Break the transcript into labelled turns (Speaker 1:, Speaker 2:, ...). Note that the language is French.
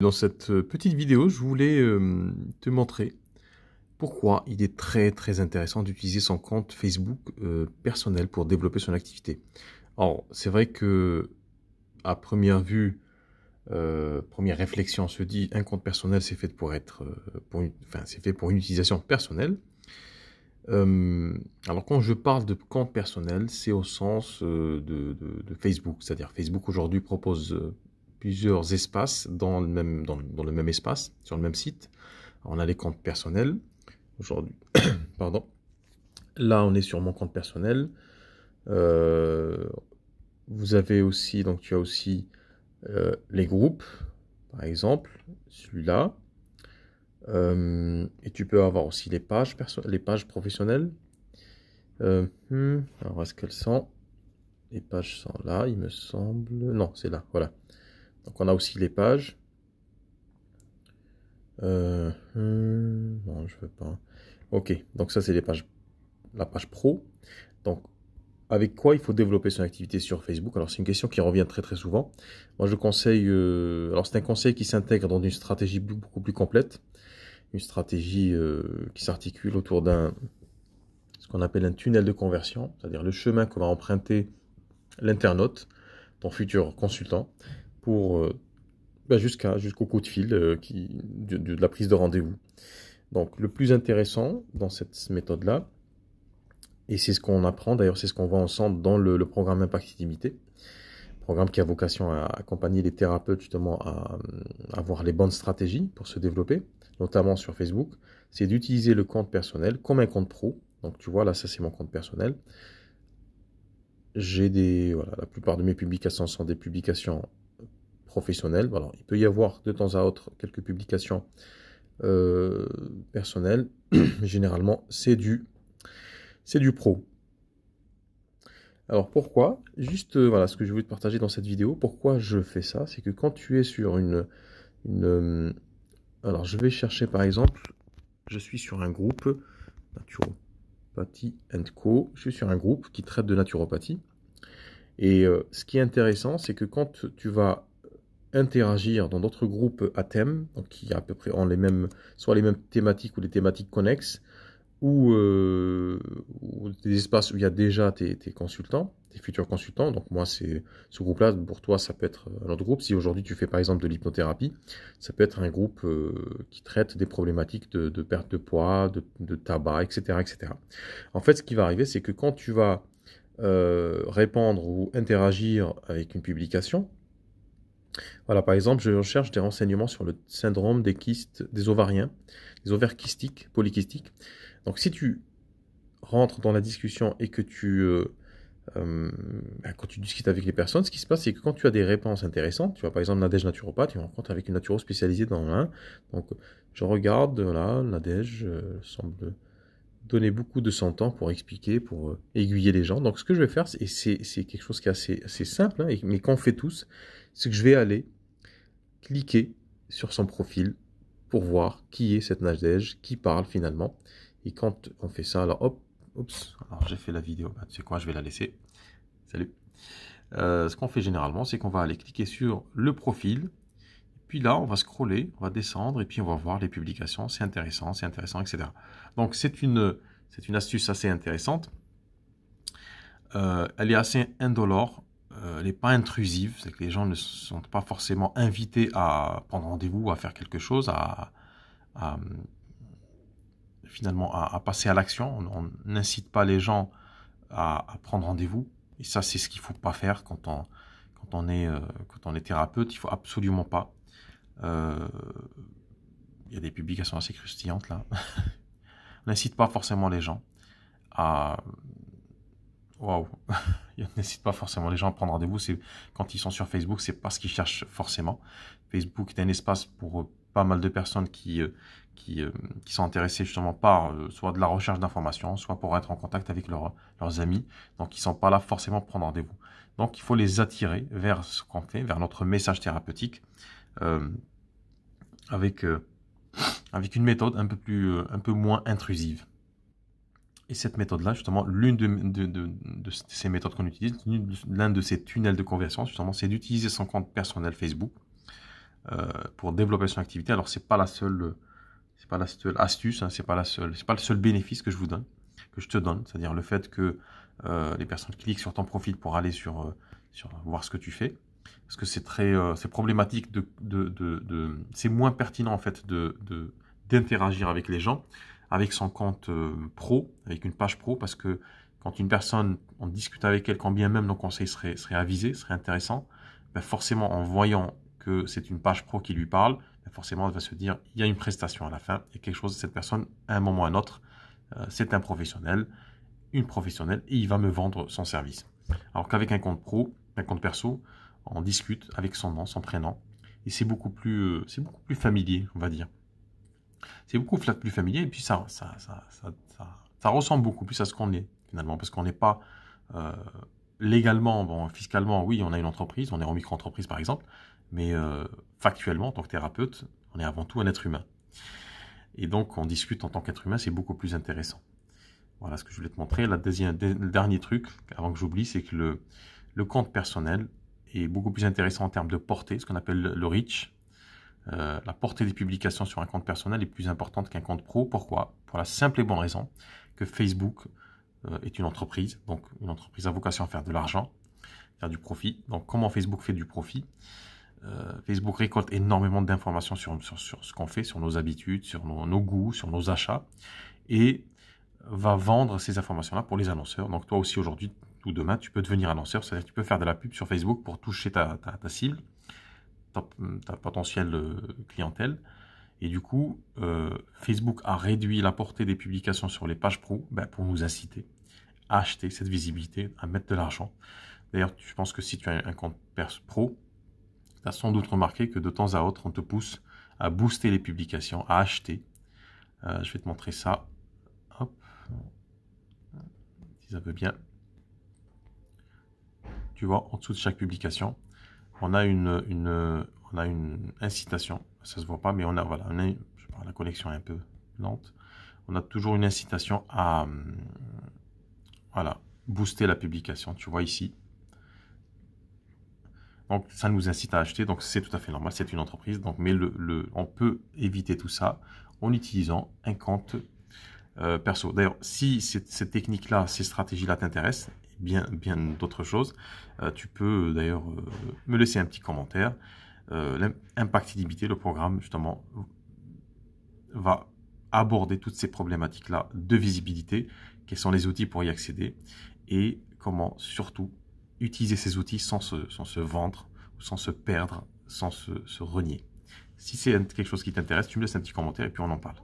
Speaker 1: Dans cette euh, petite vidéo, je voulais euh, te montrer pourquoi il est très très intéressant d'utiliser son compte Facebook euh, personnel pour développer son activité. Alors, c'est vrai que à première vue, première réflexion, on se dit un compte personnel c'est fait pour être, une, c'est fait pour une utilisation personnelle. alors quand je parle de compte personnel, c'est au sens de, de Facebook, c'est-à-dire Facebook aujourd'hui propose plusieurs espaces dans le, même, dans, le même espace, sur le même site. On a les comptes personnels aujourd'hui. Pardon. Là, on est sur mon compte personnel. Euh, vous avez aussi, donc tu as aussi euh, les groupes, par exemple, celui-là. Euh, et tu peux avoir aussi les pages, les pages professionnelles. Hmm, alors, est-ce qu'elles sont Les pages sont là, il me semble. Non, c'est là, voilà. Donc on a aussi les pages. Euh, hmm, non, je veux pas. Ok, donc ça c'est les pages, la page pro. Donc avec quoi il faut développer son activité sur Facebook Alors c'est une question qui revient très très souvent. Moi je conseille, euh, alors c'est un conseil qui s'intègre dans une stratégie beaucoup plus complète, une stratégie euh, qui s'articule autour d'un ce qu'on appelle un tunnel de conversion, c'est-à-dire le chemin que va emprunter l'internaute, ton futur consultant, euh, bah, jusqu'à jusqu'au coup de fil euh, qui, de, la prise de rendez-vous. Donc le plus intéressant dans cette méthode-là, et c'est ce qu'on apprend, d'ailleurs c'est ce qu'on voit ensemble dans le, programme Impact programme qui a vocation à accompagner les thérapeutes justement à, à avoir les bonnes stratégies pour se développer, notamment sur Facebook, c'est d'utiliser le compte personnel comme un compte pro. Donc tu vois là ça c'est mon compte personnel. J'ai des voilà, la plupart de mes publications sont des publications professionnel. Alors, il peut y avoir de temps à autre quelques publications euh, personnelles, mais généralement, c'est du, c'est du pro. Alors pourquoi Juste euh, voilà ce que je voulais te partager dans cette vidéo. Pourquoi je fais ça C'est que quand tu es sur une, euh, alors je vais chercher par exemple, je suis sur un groupe naturopathie and co. Je suis sur un groupe qui traite de naturopathie. Et ce qui est intéressant, c'est que quand tu vas interagir dans d'autres groupes à thème, donc qui à peu près ont les mêmes, soit les mêmes thématiques ou les thématiques connexes, euh, ou, des espaces où il y a déjà tes, consultants, tes futurs consultants. Donc moi, c'est ce groupe-là, pour toi, ça peut être un autre groupe. Si aujourd'hui tu fais par exemple de l'hypnothérapie, ça peut être un groupe euh, qui traite des problématiques de, perte de poids, de, tabac, etc., etc. En fait, ce qui va arriver, c'est que quand tu vas répondre euh, répandre ou interagir avec une publication, voilà, par exemple, je recherche des renseignements sur le syndrome des kystes, des ovariens, des ovaires kystiques, polykystiques. Donc, si tu rentres dans la discussion et que tu, euh, euh, bah, quand tu discutes avec les personnes, ce qui se passe, c'est que quand tu as des réponses intéressantes, tu vois, par exemple, Nadège naturopathe, tu rencontres avec une naturo spécialisée dans l'un. Donc, je regarde, voilà, Nadège euh, semble donner beaucoup de son temps pour expliquer, pour aiguiller les gens. Donc, ce que je vais faire, et c'est quelque chose qui est assez, simple, hein, mais qu'on fait tous, c'est que je vais aller cliquer sur son profil pour voir qui est cette Najdej, qui parle finalement. Et quand on fait ça, alors hop, oups, alors j'ai fait la vidéo, bah, tu sais quoi, je vais la laisser. Salut. Euh, ce qu'on fait généralement, c'est qu'on va aller cliquer sur le profil. Puis là, on va scroller, on va descendre et puis on va voir les publications. C'est intéressant, c'est intéressant, etc. Donc c'est une, c'est une astuce assez intéressante. Euh, elle est assez indolore euh, elle n'est pas intrusive, c'est que les gens ne sont pas forcément invités à prendre rendez-vous, à faire quelque chose, à, finalement à, passer à l'action. On n'incite pas les gens à, prendre rendez-vous. Et ça, c'est ce qu'il ne faut pas faire quand on, est, euh, quand on est thérapeute. Il ne faut absolument pas. Euh, il y a des publications assez croustillantes là. on n'incite pas forcément les gens à waouh, n'hésite pas forcément les gens à prendre rendez-vous. C'est quand ils sont sur Facebook, c'est pas ce qu'ils cherchent forcément. Facebook est un espace pour euh, pas mal de personnes qui euh, euh, qui, sont intéressées justement par soit de la recherche d'informations, soit pour être en contact avec leurs leurs amis. Donc ils sont pas là forcément pour prendre rendez-vous. Donc il faut les attirer vers ce qu'on fait, vers notre message thérapeutique, avec avec une méthode un peu plus un peu moins intrusive. Et cette méthode-là, justement, l'une de, ces méthodes qu'on utilise, l'un de ces tunnels de conversion, justement, c'est d'utiliser son compte personnel Facebook euh, pour développer son activité. Alors, c'est pas la seule, c'est pas la seule astuce, hein, c'est pas la seule, c'est pas le seul bénéfice que je vous donne, que je te donne, c'est-à-dire le fait que euh, les personnes cliquent sur ton profil pour aller sur, euh, sur voir ce que tu fais, parce que c'est très, c'est problématique de, c'est moins pertinent en fait de d'interagir avec les gens avec son compte euh, pro, avec une page pro, parce que quand une personne, on discute avec elle, quand bien même nos conseils seraient, avisés, seraient intéressants, ben forcément en voyant que c'est une page pro qui lui parle, ben forcément elle va se dire, il y a une prestation à la fin, et quelque chose, de cette personne, à un moment ou à un autre, euh, c'est un professionnel, une professionnelle, et il va me vendre son service. Alors qu'avec un compte pro, un compte perso, on discute avec son nom, son prénom, et c'est beaucoup plus, euh, c'est beaucoup plus familier, on va dire. C'est beaucoup plus familier et puis ça, ça, ressemble beaucoup plus à ce qu'on est finalement parce qu'on n'est pas euh, légalement, bon, fiscalement, oui, on a une entreprise, on est en micro-entreprise par exemple, mais euh, factuellement, en tant que thérapeute, on est avant tout un être humain. Et donc, on discute en tant qu'être humain, c'est beaucoup plus intéressant. Voilà ce que je voulais te montrer. La deuxième, le dernier truc, avant que j'oublie, c'est que le, le compte personnel est beaucoup plus intéressant en termes de portée, ce qu'on appelle le reach, euh, la portée des publications sur un compte personnel est plus importante qu'un compte pro. Pourquoi Pour la simple et bonne raison que Facebook euh, est une entreprise, donc une entreprise à vocation à faire de l'argent, faire du profit. Donc comment Facebook fait du profit euh, Facebook récolte énormément d'informations sur, ce qu'on fait, sur nos habitudes, sur nos, goûts, sur nos achats, et va vendre ces informations-là pour les annonceurs. Donc toi aussi aujourd'hui ou demain, tu peux devenir annonceur, c'est-à-dire tu peux faire de la pub sur Facebook pour toucher ta cible ta potentielle euh, clientèle. Et du coup, euh, Facebook a réduit la portée des publications sur les pages pro ben, pour nous inciter à acheter cette visibilité, à mettre de l'argent. D'ailleurs, je pense que si tu as un compte perso pro, tu as sans doute remarqué que de temps à autre, on te pousse à booster les publications, à acheter. Euh, je vais te montrer ça. Si ça veut bien. Tu vois, en dessous de chaque publication, on a une, une, on a une incitation. Ça se voit pas, mais on a, voilà, la connexion est un peu lente. On a toujours une incitation à, hum, voilà, booster la publication. Tu vois ici. Donc ça nous incite à acheter, donc c'est tout à fait normal, c'est une entreprise. Donc, mais le, on peut éviter tout ça en utilisant un compte euh, perso. D'ailleurs, si cette, cette technique-là, ces stratégies-là t'intéressent, bien, bien d'autres choses. Euh, tu peux euh, d'ailleurs euh, me laisser un petit commentaire. L'impactibilité, le programme justement, va aborder toutes ces problématiques-là de visibilité, quels sont les outils pour y accéder et comment surtout utiliser ces outils sans se, vendre, sans se perdre, sans se, se renier. Si c'est quelque chose qui t'intéresse, tu me laisses un petit commentaire et puis on en parle.